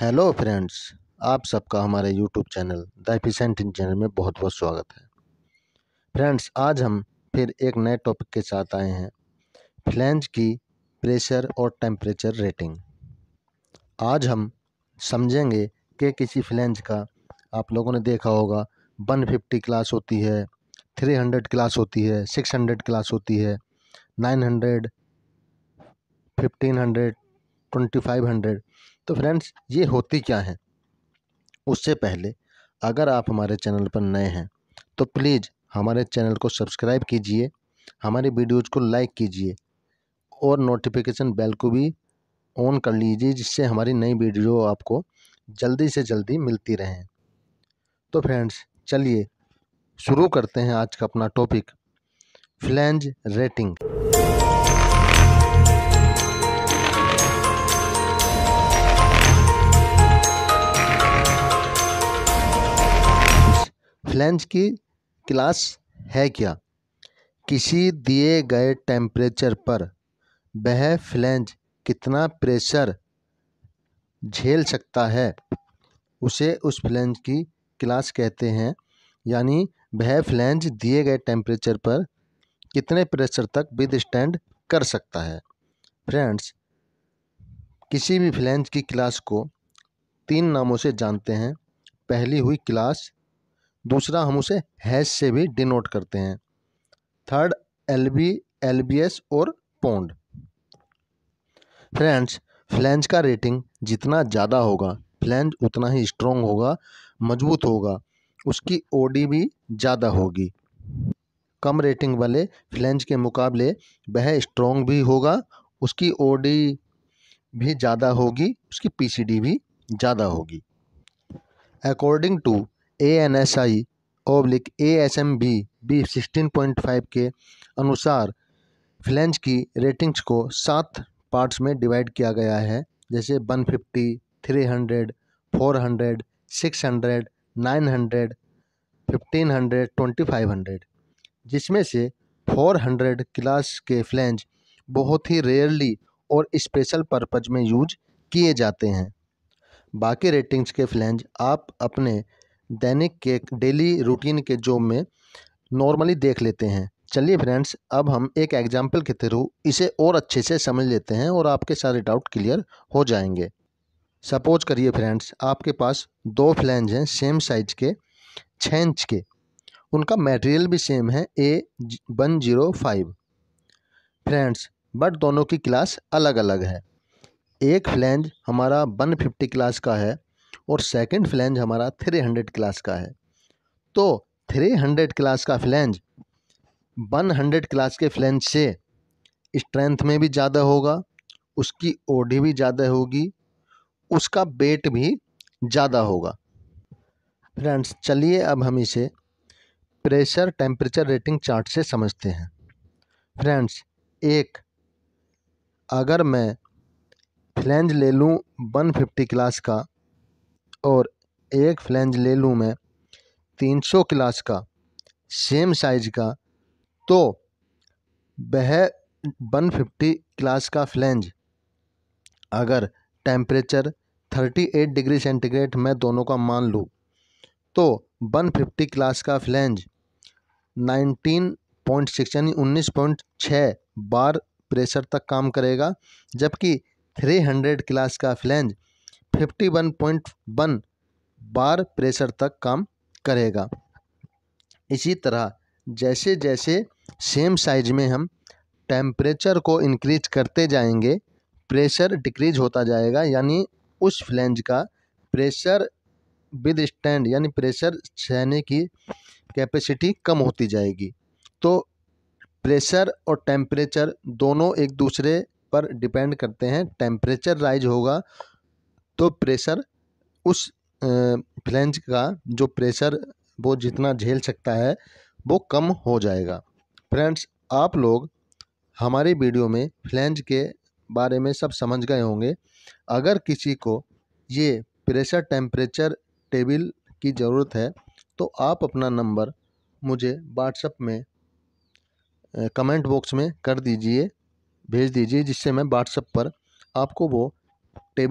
hello friends आप सबका हमारे YouTube channel the efficient channel में बहुत बहुत स्वागत है फ्रेंड्स आज हम फिर एक नए टॉपिक के साथ आए हैं फ्लेंज की प्रेशर और टेम्परेचर रेटिंग आज हम समझेंगे कि किसी फ्लेंज का आप लोगों ने देखा होगा 150 क्लास होती है 300 क्लास होती है 600 क्लास होती है 900 1500 2500 तो फ्रेंड्स ये होती क्या है उससे पहले अगर आप हमारे चैनल पर नए हैं तो प्लीज़ हमारे चैनल को सब्सक्राइब कीजिए हमारे वीडियोज़ को लाइक कीजिए और नोटिफिकेशन बेल को भी ऑन कर लीजिए जिससे हमारी नई वीडियो आपको जल्दी से जल्दी मिलती रहे तो फ्रेंड्स चलिए शुरू करते हैं आज का अपना टॉपिक फ्लैंज रेटिंग चैलेंज की क्लास है क्या किसी दिए गए टेम्परेचर पर वह फ्लेंज कितना प्रेशर झेल सकता है उसे उस फ्लेंज की क्लास कहते हैं यानी वह फ्लेंज दिए गए टेम्परेचर पर कितने प्रेशर तक विद स्टैंड कर सकता है फ्रेंड्स किसी भी फ्लेंज की क्लास को तीन नामों से जानते हैं पहली हुई क्लास दूसरा हम उसे हैश से भी डिनोट करते हैं third L B L B S और पौंड फ्रेंड्स फ्लेंज का रेटिंग जितना ज़्यादा होगा फ्लैंज उतना ही स्ट्रोंग होगा मजबूत होगा उसकी ओडी भी ज़्यादा होगी कम रेटिंग वाले फ्लेंज के मुकाबले वह स्ट्रोंग भी होगा उसकी ओडी भी ज़्यादा होगी उसकी पीसीडी भी ज़्यादा होगी according to A N S I oblique A S M B B sixteen point five के अनुसार फ्लेंज की रेटिंग्स को सात पार्ट्स में डिवाइड किया गया है जैसे one fifty three hundred four hundred six hundred nine hundred fifteen hundred twenty five hundred जिसमें से फोर हंड्रेड क्लास के फ्लेंज बहुत ही रेयरली और स्पेशल पर्पज में यूज किए जाते हैं बाकी रेटिंग्स के फ्लेंज आप अपने दैनिक के डेली रूटीन के जॉब में नॉर्मली देख लेते हैं चलिए फ्रेंड्स अब हम एक एग्जाम्पल के थ्रू इसे और अच्छे से समझ लेते हैं और आपके सारे डाउट क्लियर हो जाएंगे सपोज करिए फ्रेंड्स आपके पास दो फ्लैंज हैं सेम साइज के छः इंच के उनका मटेरियल भी सेम है A one zero five friends but दोनों की क्लास अलग अलग है एक फ्लैंज हमारा वन फिफ्टी क्लास का है और सेकंड फ्लैंज हमारा 300 क्लास का है तो 300 क्लास का फ्लैंज 100 क्लास के फ्लैंज से स्ट्रेंथ में भी ज़्यादा होगा उसकी ओडी भी ज़्यादा होगी उसका वेट भी ज़्यादा होगा फ्रेंड्स चलिए अब हम इसे प्रेशर टेम्परेचर रेटिंग चार्ट से समझते हैं फ्रेंड्स एक अगर मैं फ्लैंज ले लूँ 150 क्लास का और एक फ्लेंज ले लूँ मैं तीन सौ क्लास का सेम साइज का तो वह वन फिफ्टी क्लास का फ्लेंज अगर temperature thirty eight degree centigrade मैं दोनों का मान लूँ तो वन फिफ्टी क्लास का फ्लेंज नाइनटीन पॉइंट सिक्स यानी उन्नीस पॉइंट छः बार प्रेशर तक काम करेगा जबकि थ्री हंड्रेड क्लास का flange fifty one point one bar pressure तक काम करेगा इसी तरह जैसे जैसे सेम साइज में हम टेम्परेचर को इंक्रीज करते जाएंगे प्रेशर डिक्रीज होता जाएगा यानी उस फ्लेंज का प्रेशर विद स्टैंड यानी प्रेशर सहने की कैपेसिटी कम होती जाएगी तो प्रेशर और टेम्परेचर दोनों एक दूसरे पर डिपेंड करते हैं टेम्परेचर राइज होगा तो प्रेशर उस फ्लेंज का जो प्रेशर वो जितना झेल सकता है वो कम हो जाएगा फ्रेंड्स आप लोग हमारे वीडियो में फ्लेंज के बारे में सब समझ गए होंगे अगर किसी को ये प्रेशर टेम्परेचर टेबल की ज़रूरत है तो आप अपना नंबर मुझे व्हाट्सअप में कमेंट बॉक्स में कर दीजिए भेज दीजिए जिससे मैं व्हाट्सएप पर आपको वो टेबल